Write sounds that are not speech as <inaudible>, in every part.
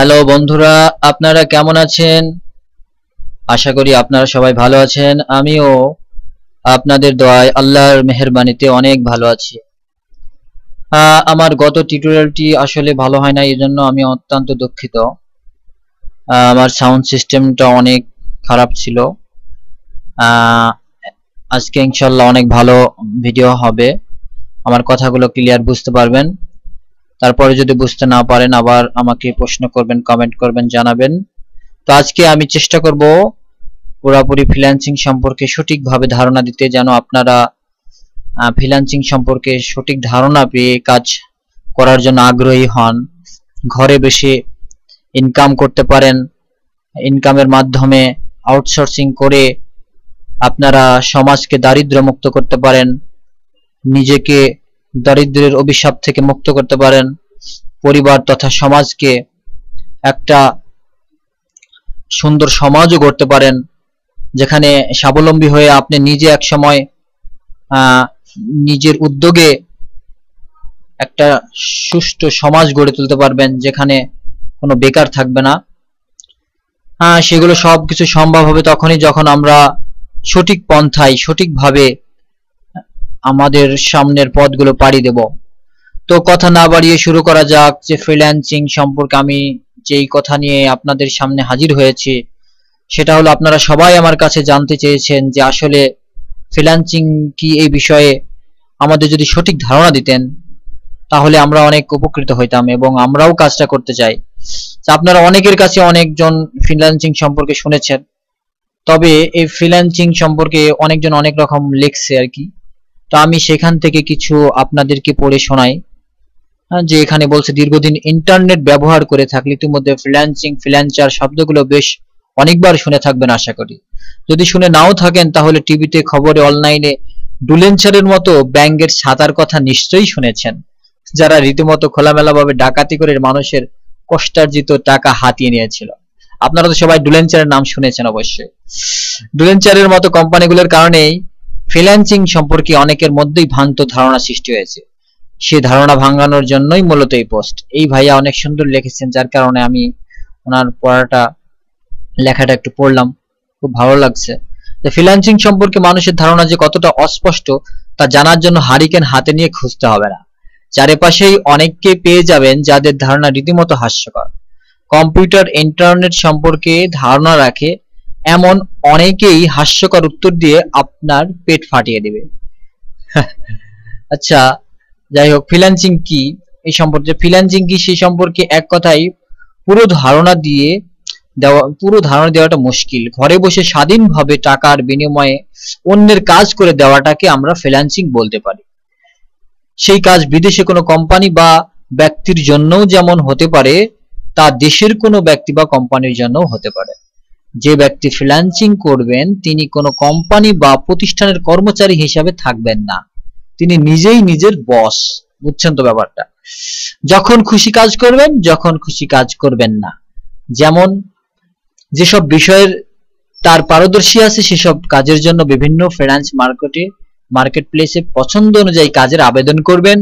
Hello বন্ধুরা আপনারা কেমন আছেন আশা করি আপনারা সবাই ভালো আছেন আমিও আপনাদের দয় আল্লাহর মেহরবানিতে অনেক ভালো আছি আমার গত টিউটোরিয়ালটি আসলে ভালো হয় না এই জন্য আমি অত্যন্ত দুঃখিত আমার সাউন্ড সিস্টেমটা অনেক খারাপ ছিল আজকে ইনশাল্লাহ অনেক ভালো ভিডিও হবে আমার কথাগুলো ক্লিয়ার বুঝতে পারবেন তারপরে যদি বুঝতে না পারেন আবার আমাকে প্রশ্ন করবেন কমেন্ট করবেন জানাবেন তো আজকে আমি চেষ্টা করব পুরাপুরি ফ্রিল্যান্সিং সম্পর্কে সঠিকভাবে ধারণা দিতে যেন আপনারা ফ্রিল্যান্সিং সম্পর্কে সঠিক ধারণা পেয়ে কাজ করার জন্য আগ্রহী হন ঘরে বসে ইনকাম করতে পারেন ইনকামের মাধ্যমে আউটসোর্সিং করে আপনারা সমাজকে দারিদ্র্যমুক্ত মুক্ত করতে পারেন নিজেকে দারিদ্রের অভিশাপ থেকে মুক্ত করতে পারেন পরিবার তথা সমাজকে একটা সুন্দর সমাজও গড়তে পারেন যেখানে স্বাবলম্বী হয়ে আপনি নিজে এক সময় নিজের উদ্যোগে একটা সুষ্ঠু সমাজ গড়ে তুলতে পারবেন যেখানে কোনো বেকার থাকবে না হ্যাঁ সেগুলো সব কিছু সম্ভব হবে তখনই যখন আমরা সঠিক পন্থায় সঠিকভাবে আমাদের সামনের পথগুলো পাড়ি দেব তো কথা না বাড়িয়ে শুরু করা যাক যে ফ্রিল্যান্সিং সম্পর্কে আমি যেই কথা নিয়ে আপনাদের সামনে হাজির হয়েছি সেটা হলো আপনারা সবাই আমার কাছে জানতে চেয়েছেন যে আসলে ফ্রিল্যান্সিং কি এই বিষয়ে আমাদের যদি সঠিক ধারণা দিতেন তাহলে আমরা অনেক উপকৃত হইতাম এবং আমরাও কাজটা করতে চাই আপনারা অনেকের কাছে অনেকজন ফ্রিল্যান্সিং সম্পর্কে শুনেছেন তবে এই ফ্রিল্যান্সিং সম্পর্কে অনেকজন অনেক রকম লিখছে আর কি তো আমি সেখান থেকে কিছু আপনাদেরকে পড়ে শোনাই হ্যাঁ, যে এখানে বলছে দীর্ঘদিন ইন্টারনেট ব্যবহার করে থাকলে ইতিমধ্যে ফ্রিল্যান্সিং ফ্রিল্যান্সার শব্দগুলো বেশ অনেকবার শুনে থাকবেন আশা করি যদি শুনে নাও থাকেন তাহলে টিভিতে খবরে অনলাইনে ডুলেন্সারের মতো ব্যাংকের ছাতার কথা নিশ্চয়ই শুনেছেন যারা রীতিমতো খোলামেলাভাবে ডাকাতি করে মানুষের কষ্টার্জিত টাকা হাতিয়ে নিয়েছিল আপনারা তো সবাই ডুলেঞ্চারের নাম শুনেছেন অবশ্যই ডুলেন্সারের মতো কোম্পানিগুলোর কারণেই ফ্রিল্যান্সিং সম্পর্কে অনেকের মধ্যেই ভ্রান্ত ধারণা সৃষ্টি হয়েছে সে ধারণা ভাঙানোর জন্যই মূলত এই পোস্ট এই ভাইয়া অনেক সুন্দর লিখেছেন যার কারণে আমি ওনার পড়াটা লেখাটা একটু পড়লাম খুব ভালো লাগছে ফ্রিল্যান্সিং সম্পর্কে মানুষের ধারণা যে কতটা অস্পষ্ট তা জানার জন্য হারিকেন হাতে নিয়ে খুঁজতে হবে না চারিপাশেই অনেককে পেয়ে যাবেন যাদের ধারণা রীতিমতো হাস্যকর কম্পিউটার ইন্টারনেট সম্পর্কে ধারণা রাখে এমন অনেকেই হাস্যকর উত্তর দিয়ে আপনার পেট ফাটিয়ে দেবে <laughs> আচ্ছা যাই হোক ফ্রিল্যান্সিং কি এই সম্পর্কে ফ্রিল্যান্সিং কি সেই সম্পর্কে এক কথাই পুরো ধারণা দিয়ে দেওয়া পুরো ধারণা দেওয়াটা মুশকিল ঘরে বসে স্বাধীনভাবে টাকার বিনিময়ে অন্যের কাজ করে দেওয়াটাকে আমরা ফ্রিল্যান্সিং বলতে পারি সেই কাজ বিদেশে কোনো কোম্পানি বা ব্যক্তির জন্যও যেমন হতে পারে তা দেশের কোনো ব্যক্তি বা কোম্পানির জন্যও হতে পারে যে ব্যক্তি ফ্রিল্যান্সিং করবেন তিনি কোনো কোম্পানি বা প্রতিষ্ঠানের কর্মচারী হিসাবে থাকবেন না তিনি নিজেই নিজের বস বুঝছেন তো ব্যাপারটা যখন খুশি কাজ করবেন যখন খুশি কাজ করবেন না যেমন যেসব বিষয়ের তার পারদর্শী আছে সেসব কাজের জন্য বিভিন্ন ফ্রিল্যান্স মার্কেটে মার্কেট প্লেসে পছন্দ অনুযায়ী কাজের আবেদন করবেন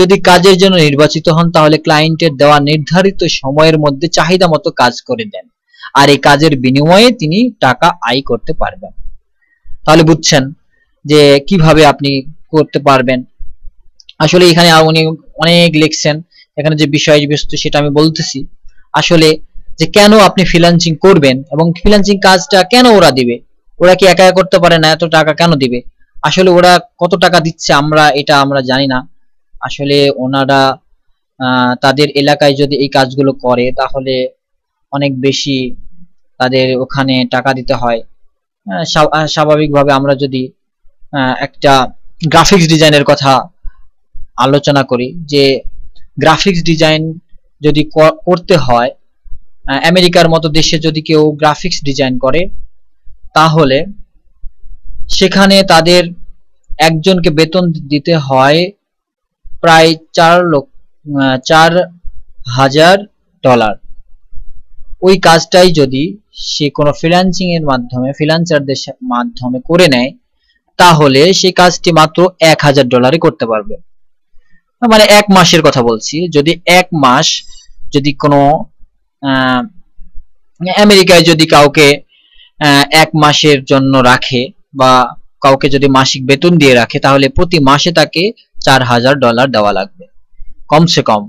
যদি কাজের জন্য নির্বাচিত হন তাহলে ক্লায়েন্টের দেওয়া নির্ধারিত সময়ের মধ্যে চাহিদা মতো কাজ করে দেন আর এই কাজের বিনিময়ে তিনি টাকা আয় করতে পারবেন তাহলে বুঝছেন যে কিভাবে আপনি করতে পারবেন আসলে এখানে উনি অনেক লিখছেন এখানে যে বিষয় বস্তু সেটা আমি বলতেছি আসলে যে কেন আপনি ফ্রিল্যান্সিং করবেন এবং ফ্রিল্যান্সিং কাজটা কেন ওরা দিবে ওরা কি একা করতে পারে না এত টাকা কেন দিবে আসলে ওরা কত টাকা দিচ্ছে আমরা এটা আমরা জানি না আসলে ওনারা তাদের এলাকায় যদি এই কাজগুলো করে তাহলে অনেক বেশি তাদের ওখানে টাকা দিতে হয় স্বাভাবিকভাবে আমরা যদি একটা গ্রাফিক্স ডিজাইনের কথা আলোচনা করি যে গ্রাফিক্স ডিজাইন যদি করতে হয় আমেরিকার মতো দেশে যদি কেউ গ্রাফিক্স ডিজাইন করে তাহলে সেখানে তাদের একজনকে বেতন দিতে হয় প্রায় চার লক্ষ চার হাজার ডলার ওই কাজটাই যদি সে কোনো ফ্রিল্যান্সিং এর মাধ্যমে ফ্রিল্যান্সারদের মাধ্যমে করে নেয় তাহলে সেই কাজটি মাত্র এক হাজার ডলারে করতে পারবে মানে এক মাসের কথা বলছি যদি এক মাস যদি কোনো আমেরিকায় যদি কাউকে এক মাসের জন্য রাখে বা কাউকে যদি মাসিক বেতন দিয়ে রাখে তাহলে প্রতি মাসে তাকে চার হাজার ডলার দেওয়া লাগবে কমসে কম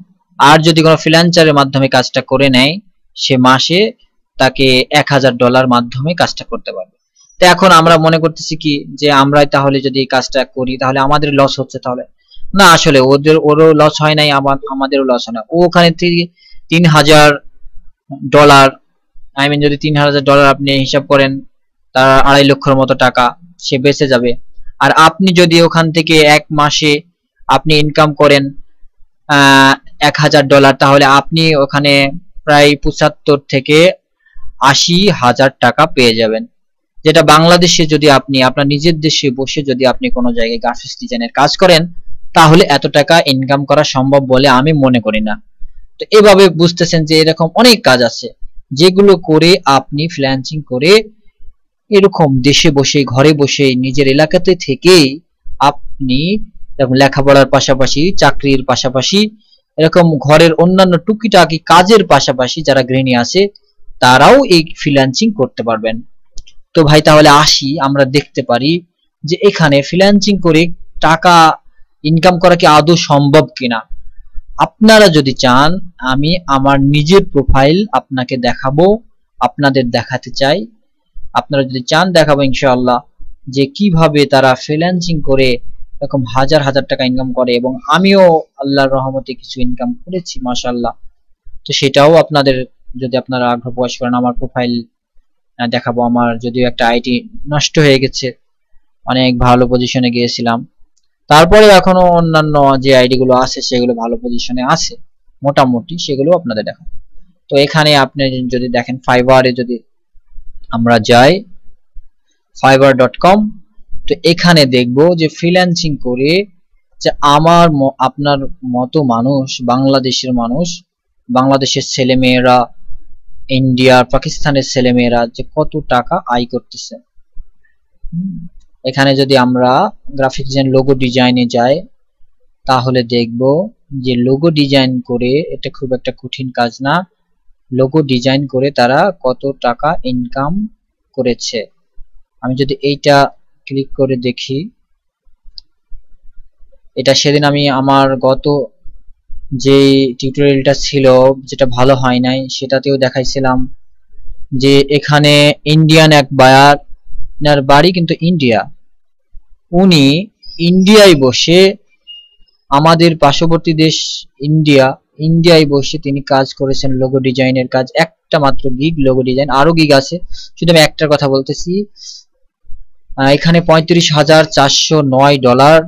আর যদি কোনো ফ্রিল্যান্সারের মাধ্যমে কাজটা করে নেয় সে মাসে তাকে এক হাজার ডলার মাধ্যমে কাজটা করতে পারবে তো এখন আমরা মনে করতেছি কি যে আমরাই তাহলে যদি এই কাজটা করি তাহলে আমাদের লস হচ্ছে তাহলে না আসলে ওদের ওরও লস হয় নাই আমার আমাদেরও লস হয় না ওখানে তিন হাজার ডলার আই মিন যদি তিন হাজার ডলার আপনি হিসাব করেন তার আড়াই লক্ষর মতো টাকা সে বেঁচে যাবে আর আপনি যদি ওখান থেকে এক মাসে আপনি ইনকাম করেন এক হাজার ডলার তাহলে আপনি ওখানে প্রায় পঁচাত্তর থেকে আশি হাজার টাকা পেয়ে যাবেন যেটা বাংলাদেশে যদি আপনি আপনার নিজের দেশে বসে যদি আপনি কোনো জায়গায় গ্রাফিক্স ডিজাইনের কাজ করেন তাহলে এত টাকা ইনকাম করা সম্ভব বলে আমি মনে করি না তো এভাবে বুঝতেছেন যে এরকম অনেক কাজ আছে যেগুলো করে আপনি ফ্রিল্যান্সিং করে এরকম দেশে বসে ঘরে বসে নিজের এলাকাতে থেকেই আপনি লেখাপড়ার পাশাপাশি চাকরির পাশাপাশি এরকম ঘরের অন্যান্য টুকিটাকি কাজের পাশাপাশি যারা গৃহিণী আছে তারাও এই ফ্রিল্যান্সিং করতে পারবেন তো ভাই তাহলে আসি আমরা দেখতে পারি যে এখানে ফ্রিল্যান্সিং করে টাকা ইনকাম করা কি আদৌ সম্ভব কিনা আপনারা যদি চান আমি আমার নিজের প্রোফাইল আপনাকে দেখাবো আপনাদের দেখাতে চাই আপনারা যদি চান দেখাবো ইনশাআল্লাহ যে কিভাবে তারা ফ্রিল্যান্সিং করে এরকম হাজার হাজার টাকা ইনকাম করে এবং আমিও আল্লাহর রহমতে কিছু ইনকাম করেছি মাশাল্লাহ তো সেটাও আপনাদের যদি আপনারা আগ্রহ প্রকাশ করেন আমার প্রোফাইল দেখাবো আমার যদিও একটা আইটি নষ্ট হয়ে গেছে অনেক ভালো পজিশনে গিয়েছিলাম তারপরে এখনো অন্যান্য যে আইডিগুলো আছে সেগুলো ভালো পজিশনে আছে মোটামুটি সেগুলো আপনাদের দেখাবো তো এখানে আপনি যদি দেখেন ফাইবারে যদি আমরা যাই ফাইবার ডট কম তো এখানে দেখব যে ফ্রিল্যান্সিং করে যে আমার আপনার মতো মানুষ বাংলাদেশের মানুষ বাংলাদেশের ছেলে মেয়েরা ইন্ডিয়া পাকিস্তানের ছেলেমেয়েরা যে কত টাকা আয় করতেছে এখানে যদি আমরা গ্রাফিক ডিজাইন লোগো ডিজাইনে যাই তাহলে দেখব যে লোগো ডিজাইন করে এটা খুব একটা কঠিন কাজ না লোগো ডিজাইন করে তারা কত টাকা ইনকাম করেছে আমি যদি এইটা ক্লিক করে দেখি এটা সেদিন আমি আমার গত যে টিউটোরিয়ালটা ছিল যেটা ভালো হয় নাই সেটাতেও দেখাইছিলাম যে এখানে ইন্ডিয়ান এক বায়ার নার বাড়ি কিন্তু ইন্ডিয়া উনি ইন্ডিয়ায় বসে আমাদের পার্শ্ববর্তী দেশ ইন্ডিয়া ইন্ডিয়ায় বসে তিনি কাজ করেছেন লোগো ডিজাইনের কাজ একটা মাত্র গিগ লোগো ডিজাইন আরো গিগ আছে শুধু আমি একটার কথা বলতেছি এখানে পঁয়ত্রিশ হাজার চারশো নয় ডলার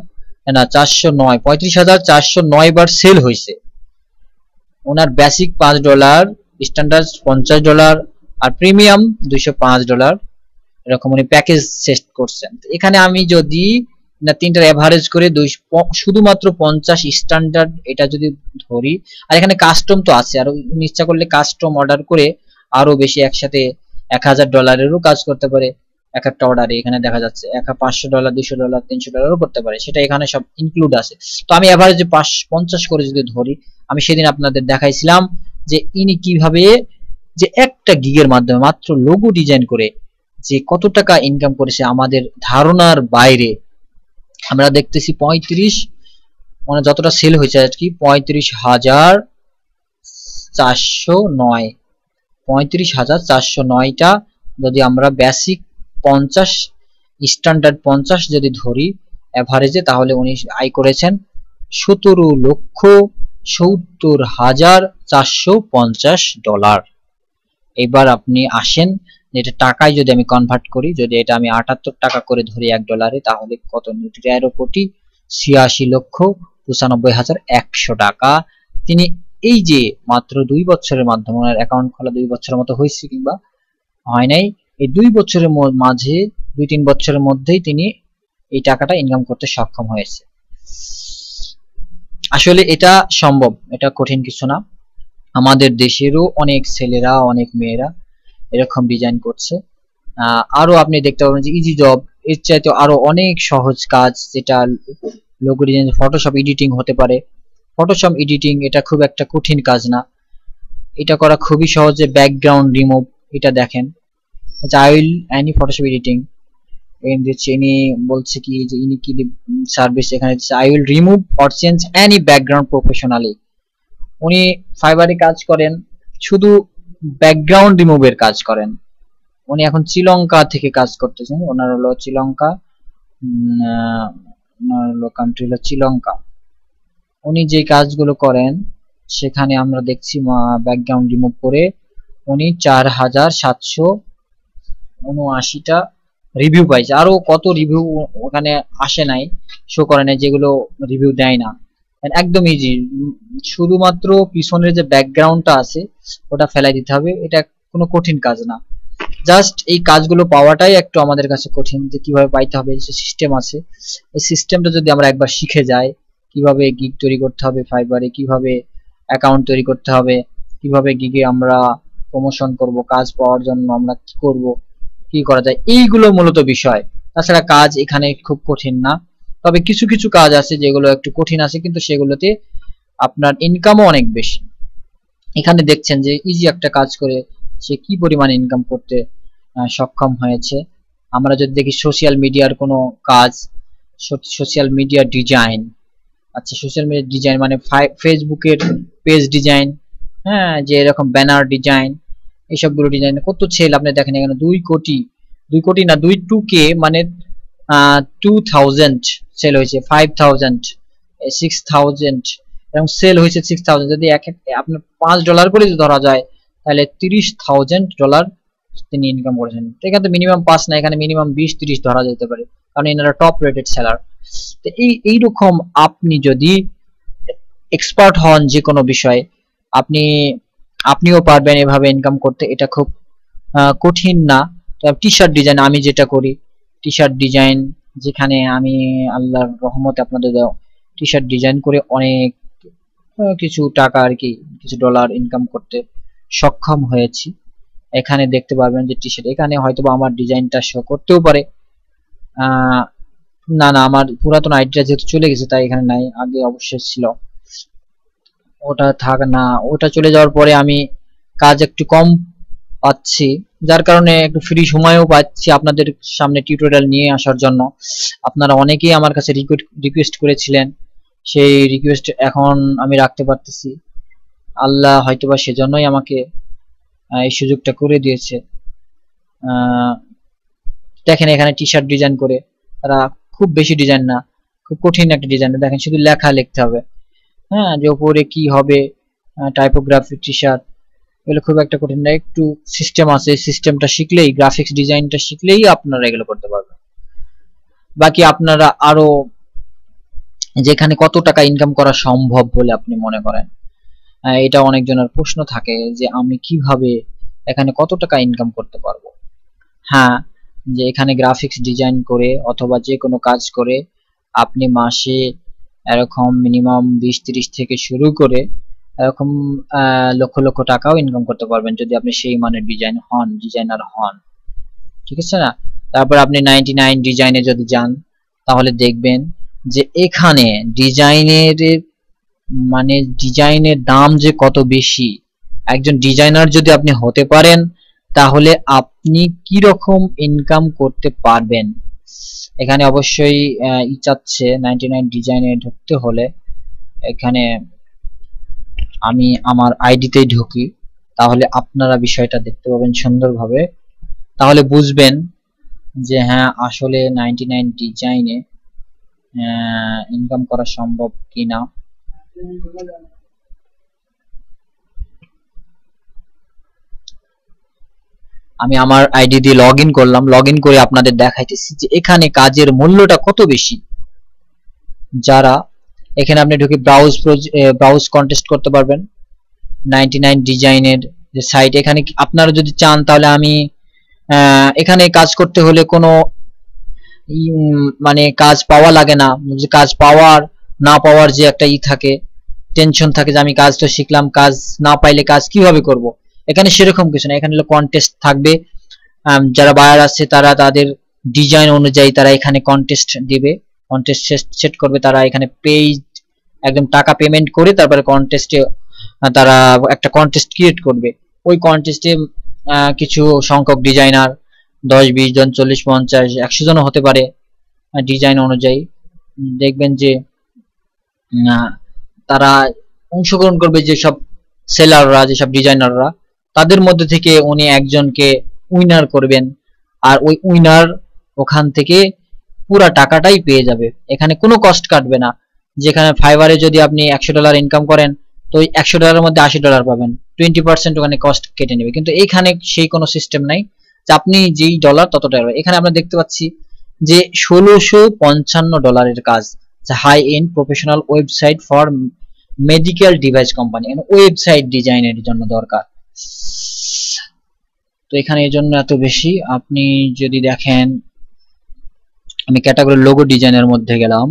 না চারশো নয় পঁয়ত্রিশ হাজার চারশো নয় বার সেল হয়েছে ওনার বেসিক পাঁচ ডলার স্ট্যান্ডার্ড পঞ্চাশ ডলার আর প্রিমিয়াম দুইশো পাঁচ ডলার এরকম উনি প্যাকেজ সেট করছেন এখানে আমি যদি না তিনটার অ্যাভারেজ করে দুই শুধুমাত্র পঞ্চাশ স্ট্যান্ডার্ড এটা যদি ধরি আর এখানে কাস্টম তো আছে আর ইচ্ছা করলে কাস্টম অর্ডার করে আরো বেশি একসাথে এক হাজার ডলারেরও কাজ করতে পারে এক একটা অর্ডারে এখানে দেখা যাচ্ছে এক পাঁচশো ডলার দুশো ডলার তিনশো ডলারও করতে পারে সেটা এখানে সব ইনক্লুড আছে তো আমি অ্যাভারেজ পাঁচ পঞ্চাশ করে যদি ধরি আমি সেদিন আপনাদের দেখাইছিলাম যে ইনি কিভাবে যে একটা গিগের মাধ্যমে মাত্র লঘু ডিজাইন করে যে কত টাকা ইনকাম করেছে আমাদের ধারণার বাইরে আমরা দেখতেছি পঁয়ত্রিশ মানে যতটা সেল হয়েছে আর কি পঁয়ত্রিশ হাজার চারশো নয় পঁয়ত্রিশ হাজার চারশো নয়টা যদি আমরা বেসিক পঞ্চাশ স্ট্যান্ডার্ড পঞ্চাশ যদি ধরি অ্যাভারেজে তাহলে উনি আয় করেছেন সতেরো লক্ষ সত্তর হাজার চারশো পঞ্চাশ ডলার এবার আপনি আসেন এটা টাকায় যদি আমি কনভার্ট করি যদি এটা আমি আটাত্তর টাকা করে ধরি এক ডলারে তাহলে কত তেরো কোটি ছিয়াশি লক্ষ পঁচানব্বই হাজার একশো টাকা তিনি এই যে মাত্র দুই বছরের মাধ্যমে ওনার অ্যাকাউন্ট খোলা দুই বছরের মতো হয়েছে কিংবা হয় নাই এই দুই বছরের মাঝে দুই তিন বছরের মধ্যেই তিনি এই টাকাটা ইনকাম করতে সক্ষম হয়েছে আসলে এটা সম্ভব এটা কঠিন কিছু না আমাদের দেশেরও অনেক ছেলেরা অনেক মেয়েরা এরকম ডিজাইন করছে আরো আপনি দেখতে পাবেন যে ইজি জব এর চাইতে আরো অনেক সহজ কাজ যেটা লোক ডিজাইন ফটোশপ এডিটিং হতে পারে ফটোশপ এডিটিং এটা খুব একটা কঠিন কাজ না এটা করা খুবই সহজে ব্যাকগ্রাউন্ড রিমুভ এটা দেখেন চাইল এনি ফটোশপ এডিটিং ইনি বলছে কি যে ইনি কি সার্ভিস এখানে I will remove or change any background professionally উনি ফাইবারে কাজ করেন শুধু ব্যাকগ্রাউন্ড রিমুভের কাজ করেন উনি এখন শ্রীলঙ্কা থেকে কাজ করতেছেন ওনার হলো শ্রীলঙ্কা ওনার হলো কান্ট্রি হলো শ্রীলঙ্কা উনি যে কাজগুলো করেন সেখানে আমরা দেখছি ব্যাকগ্রাউন্ড রিমুভ করে উনি চার হাজার সাতশো উনআশিটা রিভিউ পাইছে আরো কত রিভিউ ওখানে আসে নাই শো করে নাই যেগুলো রিভিউ দেয় না একদম ইজি শুধুমাত্র পিছনের যে ব্যাকগ্রাউন্ডটা আছে ওটা ফেলাই দিতে হবে এটা কোনো কঠিন কাজ না জাস্ট এই কাজগুলো পাওয়াটাই একটু আমাদের কাছে কঠিন যে কিভাবে পাইতে হবে যে সিস্টেম আছে এই সিস্টেমটা যদি আমরা একবার শিখে যাই কিভাবে গিগ তৈরি করতে হবে ফাইবারে কিভাবে অ্যাকাউন্ট তৈরি করতে হবে কিভাবে গিগে আমরা প্রমোশন করব কাজ পাওয়ার জন্য আমরা কি করবো কি করা যায় এইগুলো মূলত বিষয় তাছাড়া কাজ এখানে খুব কঠিন না তবে কিছু কিছু কাজ আছে যেগুলো একটু কঠিন আছে কিন্তু সেগুলোতে আপনার ইনকামও অনেক বেশি এখানে দেখছেন যে ইজি একটা কাজ করে সে কি পরিমাণ ইনকাম করতে সক্ষম হয়েছে আমরা যদি দেখি সোশ্যাল মিডিয়ার কোনো কাজ সোশ্যাল মিডিয়া ডিজাইন আচ্ছা সোশ্যাল মিডিয়া ডিজাইন মানে ফেসবুকের পেজ ডিজাইন হ্যাঁ যে এরকম ব্যানার ডিজাইন এইসবগুলো ডিজাইন কত সেল আপনি দেখেন এখানে দুই কোটি দুই কোটি না দুই টু কে মানে টু থাউজেন্ড সেল হয়েছে ফাইভ থাউজেন্ড সিক্স থাউজেন্ড এবং সেল হয়েছে সিক্স থাউজেন্ড যদি এক এক আপনার পাঁচ ডলার করে যদি ধরা যায় তাহলে তিরিশ থাউজেন্ড ডলার তিনি ইনকাম করেছেন এখানে তো মিনিমাম পাঁচ না এখানে মিনিমাম বিশ তিরিশ ধরা যেতে পারে কারণ এনারা টপ রেটেড সেলার তো এই এইরকম আপনি যদি এক্সপার্ট হন যে কোনো বিষয়ে আপনি আপনিও পারবেন এভাবে ইনকাম করতে এটা খুব কঠিন না টি শার্ট ডিজাইন আমি যেটা করি টি শার্ট ডিজাইন যেখানে আমি আল্লাহর রহমতে আপনাদের টি শার্ট ডিজাইন করে অনেক কিছু টাকা আর কি কিছু ডলার ইনকাম করতে সক্ষম হয়েছি এখানে দেখতে পারবেন যে টি শার্ট এখানে হয়তো আমার ডিজাইনটা শো করতেও পারে না না আমার পুরাতন আইডিটা যেহেতু চলে গেছে তাই এখানে নাই আগে অবশ্যই ছিল ওটা থাক না ওটা চলে যাওয়ার পরে আমি কাজ একটু কম পাচ্ছি যার কারণে একটু ফ্রি সময়ও পাচ্ছি আপনাদের সামনে টিউটোরিয়াল নিয়ে আসার জন্য আপনারা অনেকেই আমার কাছে রিকোয়েস্ট করেছিলেন সেই রিকোয়েস্ট এখন আমি রাখতে পারতেছি আল্লাহ হয়তোবা সেজন্যই আমাকে এই সুযোগটা করে দিয়েছে দেখেন এখানে টি শার্ট ডিজাইন করে তারা খুব বেশি ডিজাইন না খুব কঠিন একটা ডিজাইন দেখেন শুধু লেখা লিখতে হবে হ্যাঁ যে ওপরে কি হবে টাইপোগ্রাফি টি শার্ট এগুলো খুব একটা কঠিন না একটু সিস্টেম আছে সিস্টেমটা শিখলেই গ্রাফিক্স ডিজাইনটা শিখলেই আপনারা এগুলো করতে পারবেন বাকি আপনারা আরো যেখানে কত টাকা ইনকাম করা সম্ভব বলে আপনি মনে করেন এটা অনেকজনের প্রশ্ন থাকে যে আমি কিভাবে এখানে কত টাকা ইনকাম করতে পারবো হ্যাঁ যে এখানে গ্রাফিক্স ডিজাইন করে অথবা যে কোনো কাজ করে আপনি মাসে এরকম মিনিমাম বিশ তিরিশ থেকে শুরু করে এরকম লক্ষ লক্ষ টাকাও ইনকাম করতে পারবেন যদি আপনি সেই মানের ডিজাইন হন ডিজাইনার হন ঠিক আছে না তারপর আপনি নাইনটি নাইন ডিজাইনে যদি যান তাহলে দেখবেন যে এখানে ডিজাইনের মানে ডিজাইনের দাম যে কত বেশি একজন ডিজাইনার যদি আপনি হতে পারেন তাহলে আপনি কি রকম ইনকাম করতে পারবেন এখানে অবশ্যই ই চাচ্ছে নাইনটি নাইন ডিজাইনে ঢুকতে হলে এখানে আমি আমার আইডিতেই ঢুকি তাহলে আপনারা বিষয়টা দেখতে পাবেন সুন্দরভাবে তাহলে বুঝবেন যে হ্যাঁ আসলে নাইনটি নাইন ডিজাইনে ইনকাম করা সম্ভব কিনা আমি আমার আইডি দিয়ে লগ ইন করলাম লগ ইন করে আপনাদের দেখাইতেছি যে এখানে কাজের মূল্যটা কত বেশি যারা এখানে আপনি ঢুকে ব্রাউজ ব্রাউজ কন্টেস্ট করতে পারবেন নাইনটি নাইন ডিজাইনের যে সাইট এখানে আপনারা যদি চান তাহলে আমি এখানে কাজ করতে হলে কোনো মানে কাজ পাওয়া লাগে না কাজ পাওয়ার না পাওয়ার যে একটা ই থাকে টেনশন থাকে যে আমি কাজ তো শিখলাম কাজ না পাইলে কাজ কিভাবে করব। এখানে সেরকম কিছু না এখানে হলো কন্টেস্ট থাকবে যারা বায়ার আছে তারা তাদের ডিজাইন অনুযায়ী তারা এখানে কন্টেস্ট দিবে কন্টেস্ট সেট করবে তারা এখানে পেজ একদম টাকা পেমেন্ট করে তারপরে কন্টেস্টে তারা একটা কন্টেস্ট ক্রিয়েট করবে ওই কন্টেস্টে কিছু সংখ্যক ডিজাইনার দশ বিশ জন চল্লিশ পঞ্চাশ একশো জনও হতে পারে ডিজাইন অনুযায়ী দেখবেন যে তারা অংশগ্রহণ করবে যেসব সেলাররা যেসব ডিজাইনাররা তাদের মধ্যে থেকে উনি একজনকে উইনার করবেন আর ওই উইনার ওখান থেকে পুরা টাকাটাই পেয়ে যাবে এখানে কোনো কস্ট কাটবে না যেখানে ফাইবারে যদি আপনি একশো ডলার ইনকাম করেন তো ওই একশো ডলারের মধ্যে আশি ডলার পাবেন টোয়েন্টি পার্সেন্ট ওখানে কস্ট কেটে নেবে কিন্তু এইখানে সেই কোনো সিস্টেম নাই যে আপনি যেই ডলার তত ডলার এখানে আমরা দেখতে পাচ্ছি যে ষোলোশো পঞ্চান্ন ডলারের কাজ high end professional website for medical device company website ডিজাইনের জন্য দরকার তো এখানে এই জন্য এত বেশি আপনি যদি দেখেন আমি ক্যাটাগরি লোগো ডিজাইনের মধ্যে গেলাম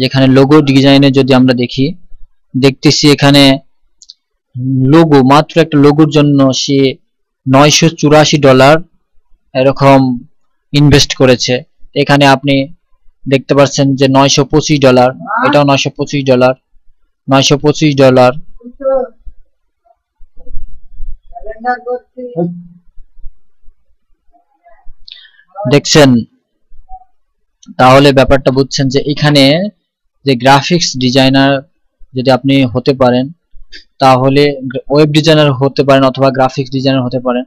যেখানে লোগো ডিজাইনে যদি আমরা দেখি দেখতেছি এখানে লোগো মাত্র একটা লোগোর জন্য সে নয়শো চুরাশি ডলার এরকম ইনভেস্ট করেছে এখানে আপনি দেখতে পাচ্ছেন যে নয়শো পঁচিশ ডলার এটাও নয়শো পঁচিশ ডলার নয়শো পঁচিশ ডলার দেখছেন তাহলে ব্যাপারটা বুঝছেন যে এখানে যে গ্রাফিক্স ডিজাইনার যদি আপনি হতে পারেন তাহলে ওয়েব ডিজাইনার হতে পারেন অথবা গ্রাফিক্স ডিজাইনার হতে পারেন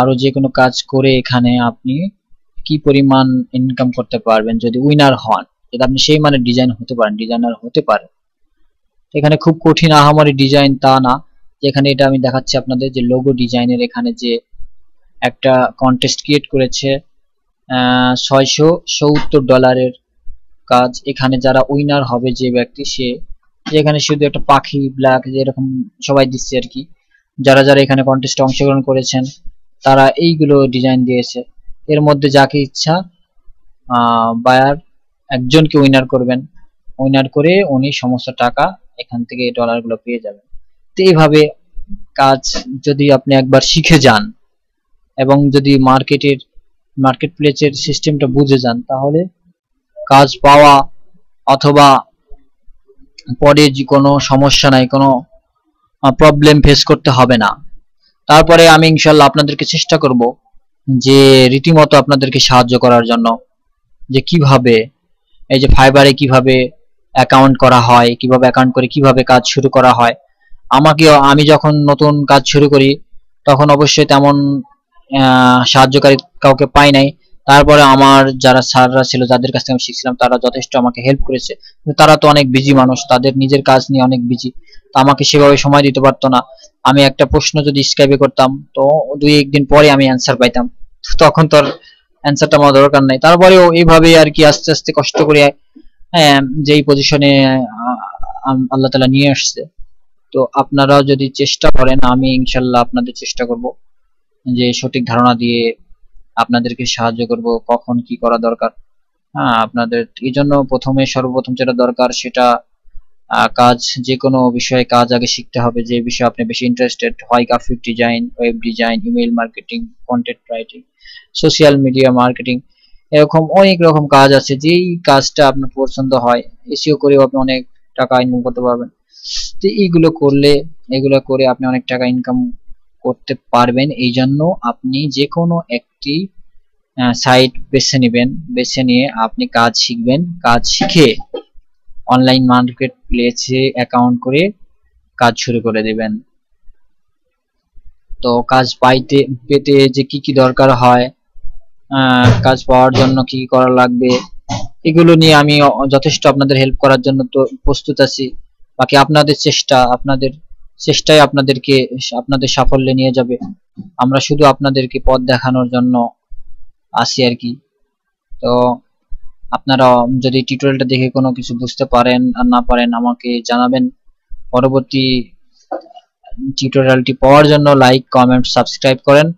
আরো যে কোনো কাজ করে এখানে আপনি কি পরিমাণ ইনকাম করতে পারবেন যদি উইনার হন যদি আপনি সেই মানে ডিজাইন হতে পারেন ডিজাইনার হতে পারেন এখানে খুব কঠিন আহামারি ডিজাইন তা না যেখানে এটা আমি দেখাচ্ছি আপনাদের যে লোগো ডিজাইনের এখানে যে একটা কন্টেস্ট ক্রিয়েট করেছে ছয়শো সত্তর ডলারের কাজ এখানে যারা উইনার হবে যে ব্যক্তি সে যেখানে শুধু একটা পাখি ব্ল্যাক এরকম সবাই দিচ্ছে আর কি যারা যারা এখানে কন্টেস্টে অংশগ্রহণ করেছেন তারা এইগুলো ডিজাইন দিয়েছে এর মধ্যে যাকে ইচ্ছা বায়ার একজনকে উইনার করবেন উইনার করে উনি সমস্ত টাকা এখান থেকে ডলারগুলো পেয়ে যাবেন এইভাবে কাজ যদি আপনি একবার শিখে যান এবং যদি মার্কেটের মার্কেট প্লেসের সিস্টেমটা বুঝে যান তাহলে কাজ পাওয়া অথবা পরে যে কোনো সমস্যা নাই কোনো প্রবলেম ফেস করতে হবে না তারপরে আমি ইনশাল্লাহ আপনাদেরকে চেষ্টা করব যে রীতিমতো আপনাদেরকে সাহায্য করার জন্য যে কিভাবে এই যে ফাইবারে কিভাবে অ্যাকাউন্ট করা হয় কিভাবে অ্যাকাউন্ট করে কিভাবে কাজ শুরু করা হয় আমাকে আমি যখন নতুন কাজ শুরু করি তখন অবশ্যই তেমন সাহায্যকারী কাউকে পাই নাই তারপরে আমার যারা স্যাররা ছিল যাদের কাছ থেকে আমি শিখছিলাম তারা যথেষ্ট আমাকে হেল্প করেছে তারা তো অনেক বিজি মানুষ তাদের নিজের কাজ নিয়ে অনেক বিজি তা আমাকে সেভাবে সময় দিতে পারতো না আমি একটা প্রশ্ন যদি স্কাইপে করতাম তো দুই একদিন পরে আমি অ্যান্সার পাইতাম তখন তোর অ্যান্সারটা আমার দরকার নাই তারপরেও এইভাবে আর কি আস্তে আস্তে কষ্ট করে হ্যাঁ যেই পজিশনে আল্লাহ তালা নিয়ে আসছে তো আপনারাও যদি চেষ্টা করেন আমি ইনশাল্লাহ আপনাদের চেষ্টা করব যে সঠিক ধারণা দিয়ে আপনাদেরকে সাহায্য করব কখন কি করা দরকার হ্যাঁ আপনাদের এই জন্য প্রথমে সর্বপ্রথম যেটা দরকার সেটা কাজ যে কোনো বিষয়ে কাজ আগে শিখতে হবে যে বিষয়ে আপনি বেশি ইন্টারেস্টেড হয় graphic design web design email marketing content writing social media marketing এরকম অনেক রকম কাজ আছে যেই কাজটা আপনার পছন্দ হয় এসিও করেও আপনি অনেক টাকা ইনকাম করতে পারবেন তো এইগুলো করলে এগুলো করে আপনি অনেক টাকা ইনকাম করতে পারবেন এই জন্য আপনি যে কোনো একটি সাইট বেছে নেবেন বেছে নিয়ে আপনি কাজ শিখবেন কাজ শিখে অনলাইন মার্কেট প্লেসে অ্যাকাউন্ট করে কাজ শুরু করে দেবেন তো কাজ পাইতে পেতে যে কি কি দরকার হয় কাজ পাওয়ার জন্য কি করা লাগবে এগুলো নিয়ে আমি যথেষ্ট আপনাদের হেল্প করার জন্য তো প্রস্তুত আছি বাকি আপনাদের চেষ্টা আপনাদের চেষ্টাই আপনাদেরকে আপনাদের সাফল্যে নিয়ে যাবে আমরা শুধু আপনাদেরকে পথ দেখানোর জন্য আসি আর কি তো আপনারা যদি টিউটোরিয়ালটা দেখে কোনো কিছু বুঝতে পারেন আর না পারেন আমাকে জানাবেন পরবর্তী টিউটোরিয়ালটি পাওয়ার জন্য লাইক কমেন্ট সাবস্ক্রাইব করেন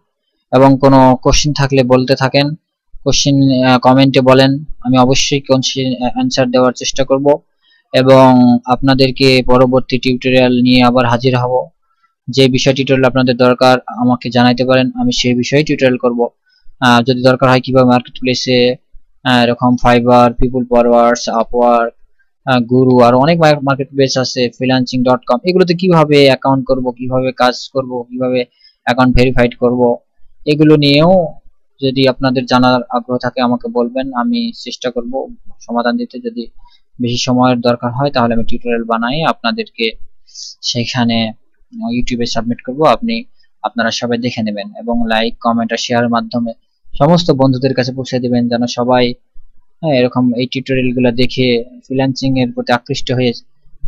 এবং কোনো কোশ্চিন থাকলে বলতে থাকেন কোশ্চিন কমেন্টে বলেন আমি অবশ্যই কোশ্চিন অ্যান্সার দেওয়ার চেষ্টা করব এবং আপনাদেরকে পরবর্তী টিউটোরিয়াল নিয়ে আবার হাজির হব যে বিষয় টিউটোরিয়াল আপনাদের দরকার আমাকে জানাইতে পারেন আমি সেই বিষয়ে টিউটোরিয়াল করব যদি দরকার হয় কিভাবে মার্কেট প্লেসে এরকম ফাইবার পিপুল ফরওয়ার্ডস আপওয়ার্ক গুরু আর অনেক মার্কেট প্লেস আছে ফ্রিলান্সিং ডট কম এগুলোতে কিভাবে অ্যাকাউন্ট করব কিভাবে কাজ করব কিভাবে অ্যাকাউন্ট ভেরিফাইড করব এগুলো নিয়েও যদি আপনাদের জানার আগ্রহ থাকে আমাকে বলবেন আমি চেষ্টা করব সমাধান দিতে যদি বেশি সময়ের দরকার হয় তাহলে আমি টিউটোরিয়াল বানাই আপনাদেরকে সেখানে ইউটিউবে সাবমিট করব আপনি আপনারা সবাই দেখে নেবেন এবং লাইক কমেন্ট আর শেয়ারের মাধ্যমে সমস্ত বন্ধুদের কাছে পৌঁছে দেবেন যেন সবাই হ্যাঁ এরকম এই টিউটোরিয়ালগুলো দেখে ফ্রিল্যান্সিং এর প্রতি আকৃষ্ট হয়ে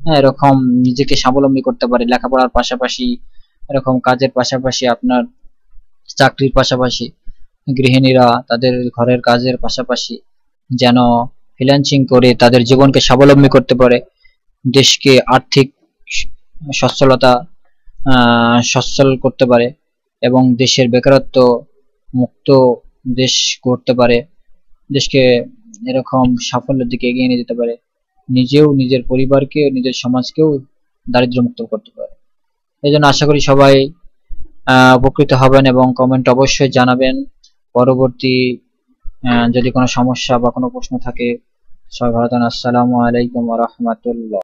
হ্যাঁ এরকম নিজেকে স্বাবলম্বী করতে পারে লেখাপড়ার পাশাপাশি এরকম কাজের পাশাপাশি আপনার চাকরির পাশাপাশি গৃহিণীরা তাদের ঘরের কাজের পাশাপাশি যেন ফ্রিল্যান্সিং করে তাদের জীবনকে স্বাবলম্বী করতে পারে দেশকে আর্থিক সচ্ছলতা সচ্ছল করতে পারে এবং দেশের বেকারত্ব মুক্ত দেশ করতে পারে দেশকে এরকম সাফল্যের দিকে এগিয়ে নিয়ে যেতে পারে নিজেও নিজের পরিবারকে নিজের সমাজকেও মুক্ত করতে পারে এই জন্য আশা করি সবাই উপকৃত হবেন এবং কমেন্ট অবশ্যই জানাবেন পরবর্তী যদি কোনো সমস্যা বা কোনো প্রশ্ন থাকে স্বাগতম আসসালামু আলাইকুম ওয়া রাহমাতুল্লাহ